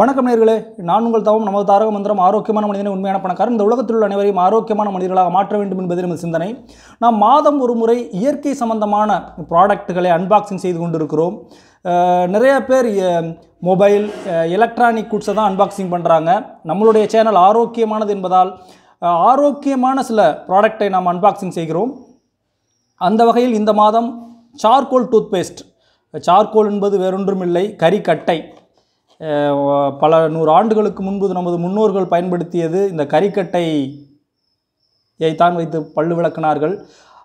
வணக்கம் நேர்களே நான் உங்கள் தவம் நமது தாரக மந்திரம் ஆரோக்கியமான மனிதனை உண்மையான பணக்காரன் இந்த உலகத்தில் உள்ள அனைவரையும் ஆரோக்கியமான மனிதர்களாக மாற்ற வேண்டும் என்பது நமது சிந்தனை நாம் மாதம் ஒரு முறை இயற்கை சம்பந்தமான ப்ராடக்ட்டுகளை அன்பாக்சிங் செய்து கொண்டிருக்கிறோம் நிறைய பேர் மொபைல் எலக்ட்ரானிக் குட்ஸை தான் அன்பாக்சிங் பண்ணுறாங்க நம்மளுடைய சேனல் ஆரோக்கியமானது என்பதால் ஆரோக்கியமான சில ப்ராடக்டை நாம் அன்பாக்சிங் செய்கிறோம் அந்த வகையில் இந்த மாதம் சார்கோல் டூத் பேஸ்ட் சார்கோல் என்பது வேறொன்றும் இல்லை கறிக்கட்டை பல நூறு ஆண்டுகளுக்கு முன்பு நமது முன்னோர்கள் பயன்படுத்தியது இந்த கறிக்கட்டையை தான் வைத்து பல்லு விளக்கினார்கள்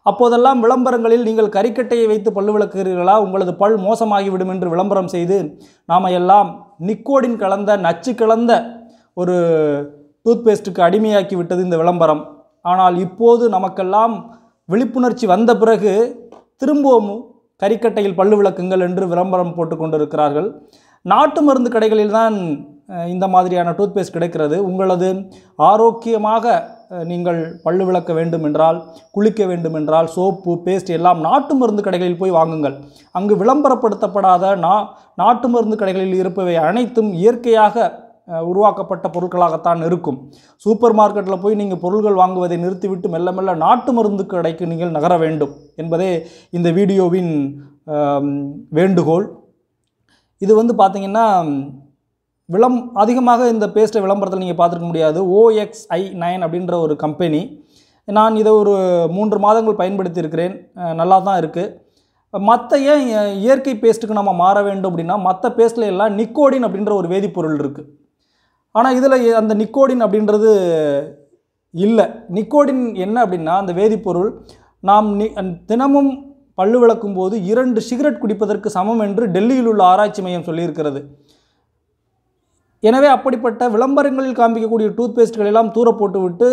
அப்போதெல்லாம் விளம்பரங்களில் நீங்கள் கறிக்கட்டையை வைத்து பல்லு விளக்குகிறீர்களா உங்களது பல் மோசமாகிவிடும் என்று விளம்பரம் செய்து நாம் எல்லாம் நிக்கோடின் கலந்த நச்சு கலந்த ஒரு டூத்பேஸ்ட்டுக்கு அடிமையாக்கி விட்டது இந்த விளம்பரம் ஆனால் இப்போது நமக்கெல்லாம் விழிப்புணர்ச்சி வந்த பிறகு திரும்பவும் கறிக்கட்டையில் பல்லு விளக்குங்கள் என்று விளம்பரம் போட்டு கொண்டிருக்கிறார்கள் நாட்டு மருந்து கடைகளில் தான் இந்த மாதிரியான டூத்பேஸ்ட் கிடைக்கிறது உங்களது ஆரோக்கியமாக நீங்கள் பல்லு விளக்க வேண்டும் என்றால் குளிக்க வேண்டும் என்றால் சோப்பு பேஸ்ட் எல்லாம் நாட்டு மருந்து கடைகளில் போய் வாங்குங்கள் அங்கு விளம்பரப்படுத்தப்படாத நா நாட்டு மருந்து கடைகளில் இருப்பவை அனைத்தும் இயற்கையாக உருவாக்கப்பட்ட பொருட்களாகத்தான் இருக்கும் சூப்பர் மார்க்கெட்டில் போய் நீங்கள் பொருள்கள் வாங்குவதை நிறுத்திவிட்டு மெல்ல மெல்ல நாட்டு மருந்து கடைக்கு நீங்கள் நகர வேண்டும் என்பதே இந்த வீடியோவின் வேண்டுகோள் இது வந்து பார்த்திங்கன்னா விளம் அதிகமாக இந்த பேஸ்ட்டை விளம்பரத்தில் நீங்கள் பார்த்துருக்க முடியாது ஓஎக்ஸ்ஐ நைன் அப்படின்ற ஒரு கம்பெனி நான் இதை ஒரு மூன்று மாதங்கள் பயன்படுத்தியிருக்கிறேன் நல்லா தான் இருக்குது மற்ற ஏன் இயற்கை பேஸ்ட்டுக்கு நம்ம மாற வேண்டும் அப்படின்னா மற்ற பேஸ்ட்டில் எல்லாம் நிக்கோடின் அப்படின்ற ஒரு வேதிப்பொருள் இருக்குது ஆனால் இதில் அந்த நிக்கோடின் அப்படின்றது இல்லை நிக்கோடின் என்ன அப்படின்னா அந்த வேதிப்பொருள் நாம் நி தினமும் பல்லு விளக்கும் போது இரண்டு சிகரெட் குடிப்பதற்கு சமம் என்று டெல்லியில் உள்ள ஆராய்ச்சி மையம் சொல்லியிருக்கிறது எனவே அப்படிப்பட்ட விளம்பரங்களில் காண்பிக்கக்கூடிய டூத் பேஸ்ட்கள் எல்லாம் தூர போட்டுவிட்டு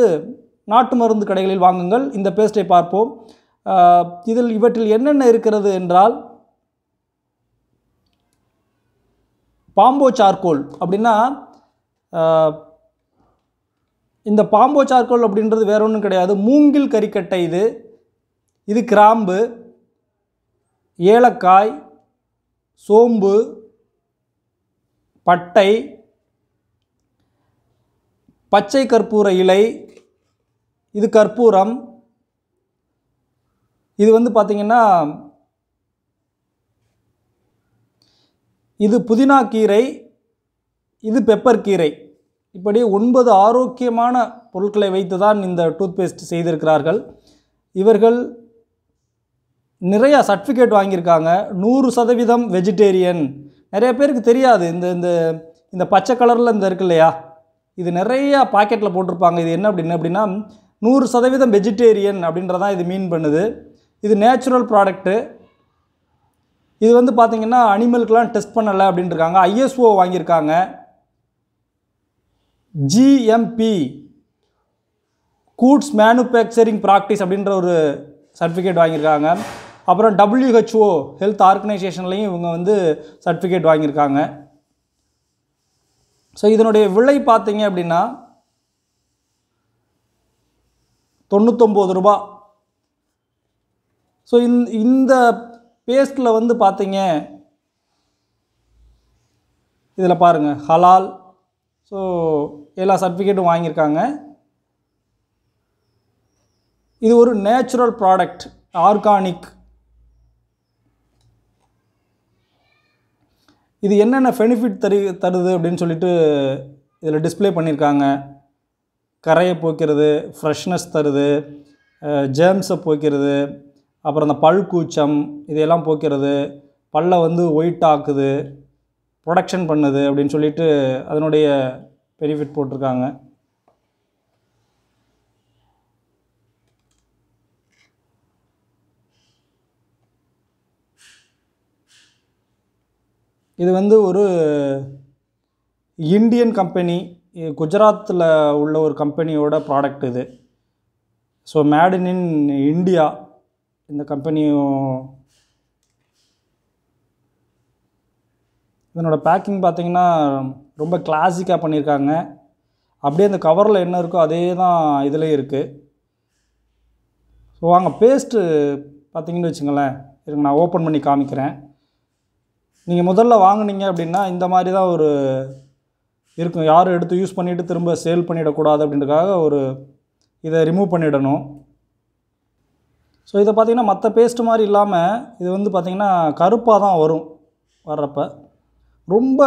நாட்டு மருந்து கடைகளில் வாங்குங்கள் இந்த பேஸ்ட்டை பார்ப்போம் இதில் இவற்றில் என்னென்ன இருக்கிறது என்றால் பாம்போ சார்கோல் அப்படின்னா இந்த பாம்போ சார்கோல் அப்படின்றது வேற ஒன்றும் கிடையாது மூங்கில் கறிக்கட்டை இது இது கிராம்பு ஏலக்காய் சோம்பு பட்டை பச்சை கற்பூர இலை இது கற்பூரம் இது வந்து பார்த்திங்கன்னா இது புதினா கீரை இது பெப்பர் கீரை இப்படி ஒன்பது ஆரோக்கியமான பொருட்களை வைத்து தான் இந்த டூத்பேஸ்ட் செய்திருக்கிறார்கள் இவர்கள் நிறையா சர்டிஃபிகேட் வாங்கியிருக்காங்க நூறு சதவீதம் வெஜிடேரியன் நிறைய பேருக்கு தெரியாது இந்த இந்த இந்த பச்சை கலரில் இந்த இருக்கு இல்லையா இது நிறையா பாக்கெட்டில் போட்டிருப்பாங்க இது என்ன அப்படின்னு அப்படின்னா நூறு சதவீதம் வெஜிடேரியன் அப்படின்றதான் இது மீன் பண்ணுது இது நேச்சுரல் ப்ராடக்ட்டு இது வந்து பார்த்திங்கன்னா அனிமல்க்கெலாம் டெஸ்ட் பண்ணலை அப்படின்ட்டுருக்காங்க ஐஎஸ்ஓ வாங்கியிருக்காங்க ஜிஎம்பி கூட்ஸ் மேனுஃபேக்சரிங் ப்ராக்டிஸ் அப்படின்ற ஒரு சர்டிஃபிகேட் வாங்கியிருக்காங்க அப்புறம் டபிள்யூஹெச்ஓ ஹெல்த் ஆர்கனைசேஷன்லேயும் இவங்க வந்து சர்டிஃபிகேட் வாங்கியிருக்காங்க ஸோ இதனுடைய விலை பார்த்தீங்க அப்படின்னா தொண்ணூத்தொம்பது ரூபா ஸோ இந்த பேஸ்ட்டில் வந்து பார்த்தீங்க இதில் பாருங்கள் ஹலால் ஸோ எல்லா சர்டிஃபிகேட்டும் வாங்கியிருக்காங்க இது ஒரு நேச்சுரல் ப்ராடக்ட் ஆர்கானிக் இது என்னென்ன பெனிஃபிட் தரு தருது அப்படின்னு சொல்லிட்டு இதில் டிஸ்பிளே பண்ணியிருக்காங்க கரையை போக்கிறது ஃப்ரெஷ்னஸ் தருது ஜேம்ஸை போக்கிறது அப்புறம் அந்த பல் கூச்சம் இதையெல்லாம் போக்கிறது பல்லை வந்து ஒயிட் ஆக்குது ப்ரொடக்ஷன் பண்ணுது அப்படின்னு சொல்லிட்டு அதனுடைய பெனிஃபிட் போட்டிருக்காங்க இது வந்து ஒரு இண்டியன் கம்பெனி குஜராத்தில் உள்ள ஒரு கம்பெனியோட ப்ராடக்ட் இது ஸோ மேட் இன் இண்டியா இந்த கம்பெனியும் இதனோட பேக்கிங் பார்த்திங்கன்னா ரொம்ப கிளாசிக்காக பண்ணியிருக்காங்க அப்படியே அந்த கவரில் என்ன இருக்கோ அதே தான் இதுலேயும் இருக்குது ஸோ வாங்க பேஸ்ட்டு பார்த்திங்கன்னு வச்சுங்களேன் இதுக்கு நான் ஓப்பன் பண்ணி காமிக்கிறேன் நீங்கள் முதல்ல வாங்கினீங்க அப்படின்னா இந்த மாதிரி தான் ஒரு இருக்கும் யாரும் எடுத்து யூஸ் பண்ணிவிட்டு திரும்ப சேல் பண்ணிடக்கூடாது அப்படின்றதுக்காக ஒரு இதை ரிமூவ் பண்ணிடணும் ஸோ இதை பார்த்திங்கன்னா மற்ற பேஸ்ட் மாதிரி இல்லாமல் இது வந்து பார்த்திங்கன்னா கருப்பாக தான் வரும் வர்றப்ப ரொம்ப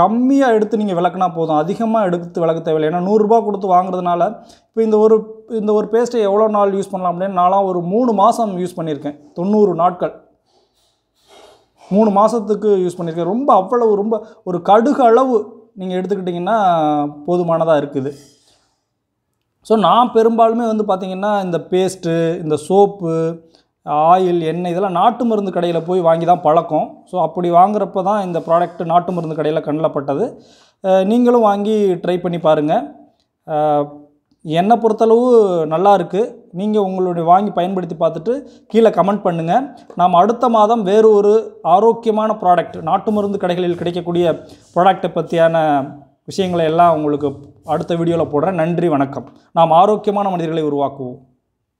கம்மியாக எடுத்து நீங்கள் விளக்குனா போதும் அதிகமாக எடுத்து விளக்க தேவையில்லை ஏன்னா நூறுரூபா கொடுத்து வாங்குறதுனால இப்போ இந்த ஒரு இந்த ஒரு பேஸ்ட்டை எவ்வளோ நாள் யூஸ் பண்ணலாம் அப்படின்னு நான்லாம் ஒரு மூணு மாதம் யூஸ் பண்ணியிருக்கேன் தொண்ணூறு நாட்கள் மூணு மாதத்துக்கு யூஸ் பண்ணியிருக்கேன் ரொம்ப அவ்வளவு ரொம்ப ஒரு கடுகு அளவு நீங்கள் எடுத்துக்கிட்டிங்கன்னா போதுமானதாக இருக்குது ஸோ நான் பெரும்பாலுமே வந்து பார்த்திங்கன்னா இந்த பேஸ்ட்டு இந்த சோப்பு ஆயில் எண்ணெய் இதெல்லாம் நாட்டு மருந்து கடையில் போய் வாங்கி தான் பழக்கம் ஸோ அப்படி வாங்குறப்ப தான் இந்த ப்ராடக்ட் நாட்டு மருந்து கடையில் கண்ணில் நீங்களும் வாங்கி ட்ரை பண்ணி பாருங்கள் என்னை பொறுத்தளவு நல்லா இருக்குது நீங்கள் உங்களுடைய வாங்கி பயன்படுத்தி பார்த்துட்டு கீழே கமெண்ட் பண்ணுங்கள் நாம் அடுத்த மாதம் வேறு ஒரு ஆரோக்கியமான ப்ராடக்ட் நாட்டு மருந்து கடைகளில் கிடைக்கக்கூடிய ப்ராடக்டை பற்றியான விஷயங்களை எல்லாம் உங்களுக்கு அடுத்த வீடியோவில் போடுறேன் நன்றி வணக்கம் நாம் ஆரோக்கியமான மனிதர்களை உருவாக்குவோம்